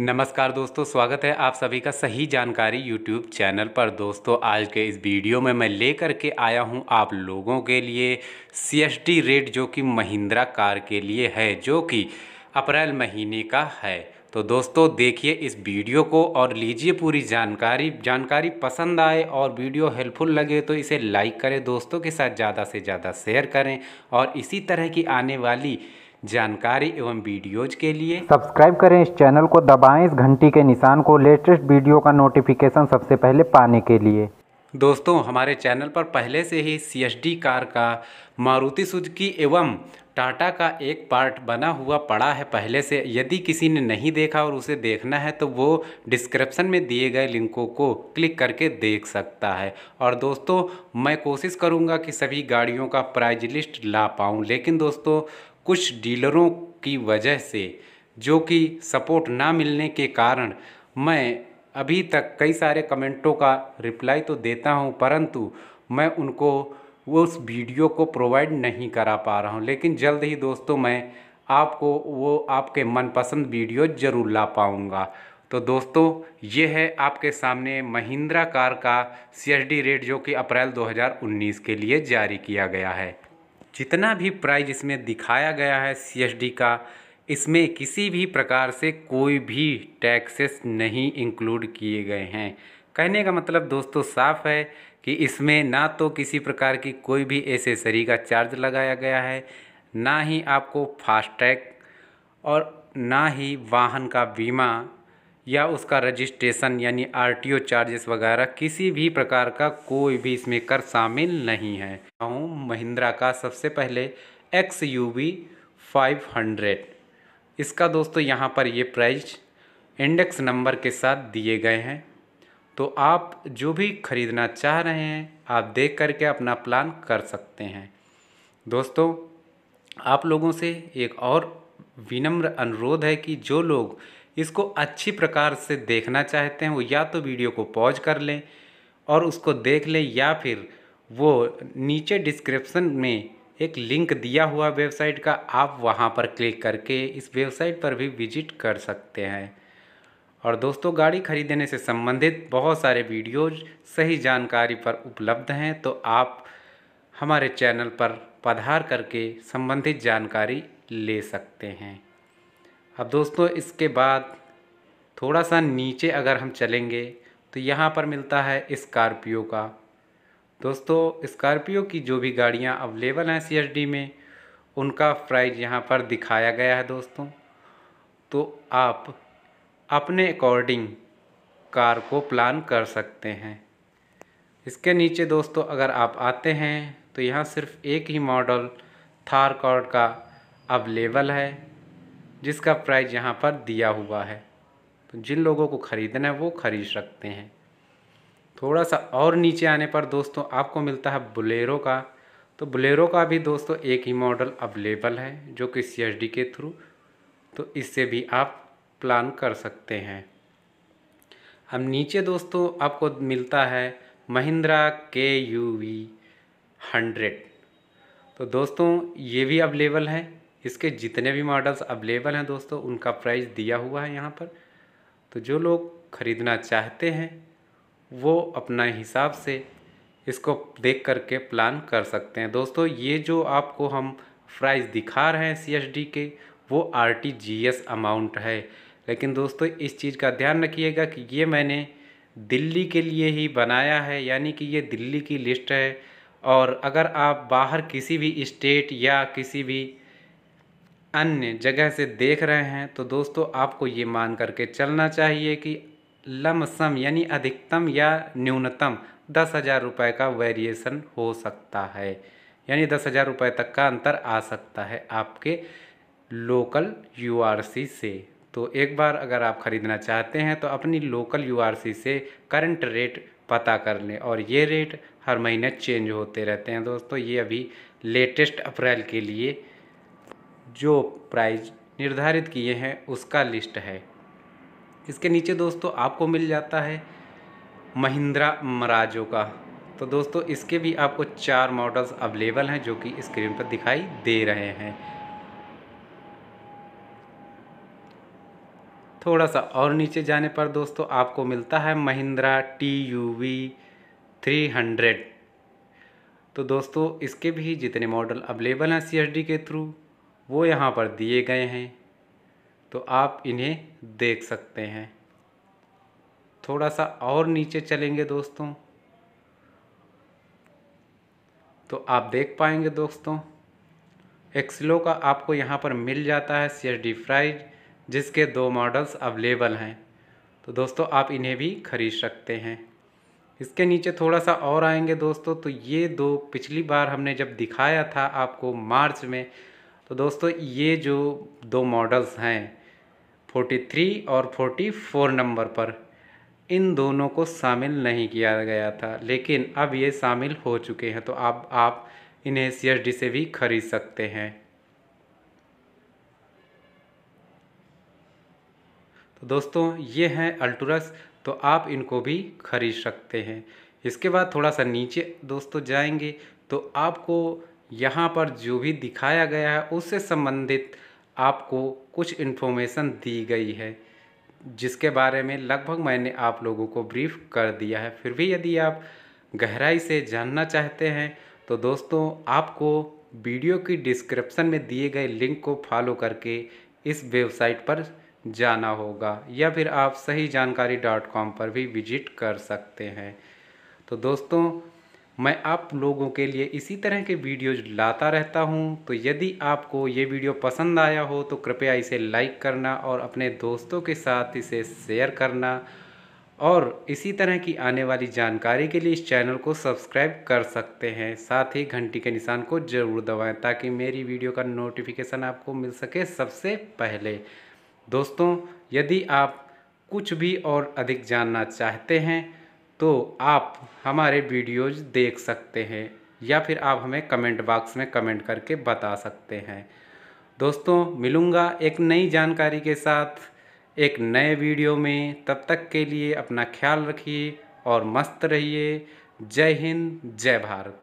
नमस्कार दोस्तों स्वागत है आप सभी का सही जानकारी यूट्यूब चैनल पर दोस्तों आज के इस वीडियो में मैं लेकर के आया हूं आप लोगों के लिए सीएसटी रेट जो कि महिंद्रा कार के लिए है जो कि अप्रैल महीने का है तो दोस्तों देखिए इस वीडियो को और लीजिए पूरी जानकारी जानकारी पसंद आए और वीडियो हेल्पफुल लगे तो इसे लाइक करें दोस्तों के साथ ज़्यादा से ज़्यादा शेयर करें और इसी तरह की आने वाली जानकारी एवं वीडियोज के लिए सब्सक्राइब करें इस चैनल को दबाएं इस घंटी के निशान को लेटेस्ट वीडियो का नोटिफिकेशन सबसे पहले पाने के लिए दोस्तों हमारे चैनल पर पहले से ही सी कार का मारुति सुजुकी एवं टाटा का एक पार्ट बना हुआ पड़ा है पहले से यदि किसी ने नहीं देखा और उसे देखना है तो वो डिस्क्रिप्शन में दिए गए लिंकों को क्लिक करके देख सकता है और दोस्तों मैं कोशिश करूँगा कि सभी गाड़ियों का प्राइज लिस्ट ला पाऊँ लेकिन दोस्तों कुछ डीलरों की वजह से जो कि सपोर्ट ना मिलने के कारण मैं अभी तक कई सारे कमेंटों का रिप्लाई तो देता हूँ परंतु मैं उनको वो उस वीडियो को प्रोवाइड नहीं करा पा रहा हूँ लेकिन जल्द ही दोस्तों मैं आपको वो आपके मनपसंद वीडियो ज़रूर ला पाऊँगा तो दोस्तों ये है आपके सामने महिंद्रा कार का सी एस डी रेट जो कि अप्रैल 2019 के लिए जारी किया गया है जितना भी प्राइज इसमें दिखाया गया है सी का इसमें किसी भी प्रकार से कोई भी टैक्सेस नहीं इंक्लूड किए गए हैं कहने का मतलब दोस्तों साफ है कि इसमें ना तो किसी प्रकार की कोई भी एसेसरी का चार्ज लगाया गया है ना ही आपको फास्टैग और ना ही वाहन का बीमा या उसका रजिस्ट्रेशन यानी आरटीओ चार्जेस वगैरह किसी भी प्रकार का कोई भी इसमें कर शामिल नहीं है महिंद्रा का सबसे पहले X U V five hundred इसका दोस्तों यहाँ पर ये प्राइस इंडेक्स नंबर के साथ दिए गए हैं तो आप जो भी ख़रीदना चाह रहे हैं आप देख करके अपना प्लान कर सकते हैं दोस्तों आप लोगों से एक और विनम्र अनुरोध है कि जो लोग इसको अच्छी प्रकार से देखना चाहते हैं वो या तो वीडियो को पॉज कर लें और उसको देख लें या फिर वो नीचे डिस्क्रिप्सन में एक लिंक दिया हुआ वेबसाइट का आप वहाँ पर क्लिक करके इस वेबसाइट पर भी विजिट कर सकते हैं और दोस्तों गाड़ी खरीदने से संबंधित बहुत सारे वीडियोज सही जानकारी पर उपलब्ध हैं तो आप हमारे चैनल पर पधार करके संबंधित जानकारी ले सकते हैं अब दोस्तों इसके बाद थोड़ा सा नीचे अगर हम चलेंगे तो यहाँ पर मिलता है इस्कॉर्पियो का दोस्तों इस्कॉर्पियो की जो भी गाड़ियाँ अवेलेबल हैं सी में उनका प्राइस यहाँ पर दिखाया गया है दोस्तों तो आप अपने अकॉर्डिंग कार को प्लान कर सकते हैं इसके नीचे दोस्तों अगर आप आते हैं तो यहाँ सिर्फ एक ही मॉडल थार कॉर्ड का अवेलेबल है जिसका प्राइस यहाँ पर दिया हुआ है तो जिन लोगों को ख़रीदना है वो ख़रीद सकते हैं थोड़ा सा और नीचे आने पर दोस्तों आपको मिलता है बुलेरो का तो बुलेरो का भी दोस्तों एक ही मॉडल अवेलेबल है जो कि सी के थ्रू तो इससे भी आप प्लान कर सकते हैं अब नीचे दोस्तों आपको मिलता है महिंद्रा के यू वी हंड्रेड तो दोस्तों ये भी अवेलेबल है इसके जितने भी मॉडल्स अवेलेबल हैं दोस्तों उनका प्राइस दिया हुआ है यहाँ पर तो जो लोग ख़रीदना चाहते हैं वो अपना हिसाब से इसको देख करके प्लान कर सकते हैं दोस्तों ये जो आपको हम प्राइस दिखा रहे हैं सी के वो आर अमाउंट है लेकिन दोस्तों इस चीज़ का ध्यान रखिएगा कि ये मैंने दिल्ली के लिए ही बनाया है यानी कि ये दिल्ली की लिस्ट है और अगर आप बाहर किसी भी स्टेट या किसी भी अन्य जगह से देख रहे हैं तो दोस्तों आपको ये मान करके चलना चाहिए कि लमसम यानी अधिकतम या न्यूनतम दस हज़ार रुपये का वेरिएशन हो सकता है यानी दस हज़ार रुपये तक का अंतर आ सकता है आपके लोकल यूआरसी से तो एक बार अगर आप ख़रीदना चाहते हैं तो अपनी लोकल यूआरसी से करंट रेट पता कर लें और ये रेट हर महीने चेंज होते रहते हैं दोस्तों ये अभी लेटेस्ट अप्रैल के लिए जो प्राइज निर्धारित किए हैं उसका लिस्ट है इसके नीचे दोस्तों आपको मिल जाता है महिंद्रा मराजो का तो दोस्तों इसके भी आपको चार मॉडल्स अवेलेबल हैं जो कि स्क्रीन पर दिखाई दे रहे हैं थोड़ा सा और नीचे जाने पर दोस्तों आपको मिलता है Mahindra T U V three hundred तो दोस्तों इसके भी जितने मॉडल अवेलेबल हैं सी के थ्रू वो यहाँ पर दिए गए हैं तो आप इन्हें देख सकते हैं थोड़ा सा और नीचे चलेंगे दोस्तों तो आप देख पाएंगे दोस्तों एक्सलो का आपको यहाँ पर मिल जाता है सी एस डी फ्राइड जिसके दो मॉडल्स अवेलेबल हैं तो दोस्तों आप इन्हें भी खरीद सकते हैं इसके नीचे थोड़ा सा और आएंगे दोस्तों तो ये दो पिछली बार हमने जब दिखाया था आपको मार्च में तो दोस्तों ये जो दो मॉडल्स हैं 43 और 44 नंबर पर इन दोनों को शामिल नहीं किया गया था लेकिन अब ये शामिल हो चुके हैं तो अब आप इन्हें सी से भी खरीद सकते हैं तो दोस्तों ये हैं अल्टुरस तो आप इनको भी खरीद सकते हैं इसके बाद थोड़ा सा नीचे दोस्तों जाएंगे तो आपको यहाँ पर जो भी दिखाया गया है उससे संबंधित आपको कुछ इन्फॉर्मेशन दी गई है जिसके बारे में लगभग मैंने आप लोगों को ब्रीफ कर दिया है फिर भी यदि आप गहराई से जानना चाहते हैं तो दोस्तों आपको वीडियो की डिस्क्रिप्शन में दिए गए लिंक को फॉलो करके इस वेबसाइट पर जाना होगा या फिर आप सही जानकारी डॉट कॉम पर भी विजिट कर सकते हैं तो दोस्तों मैं आप लोगों के लिए इसी तरह के वीडियोज लाता रहता हूं तो यदि आपको ये वीडियो पसंद आया हो तो कृपया इसे लाइक करना और अपने दोस्तों के साथ इसे शेयर करना और इसी तरह की आने वाली जानकारी के लिए इस चैनल को सब्सक्राइब कर सकते हैं साथ ही घंटी के निशान को ज़रूर दबाएं ताकि मेरी वीडियो का नोटिफिकेशन आपको मिल सके सबसे पहले दोस्तों यदि आप कुछ भी और अधिक जानना चाहते हैं तो आप हमारे वीडियोज देख सकते हैं या फिर आप हमें कमेंट बॉक्स में कमेंट करके बता सकते हैं दोस्तों मिलूँगा एक नई जानकारी के साथ एक नए वीडियो में तब तक के लिए अपना ख्याल रखिए और मस्त रहिए जय हिंद जय भारत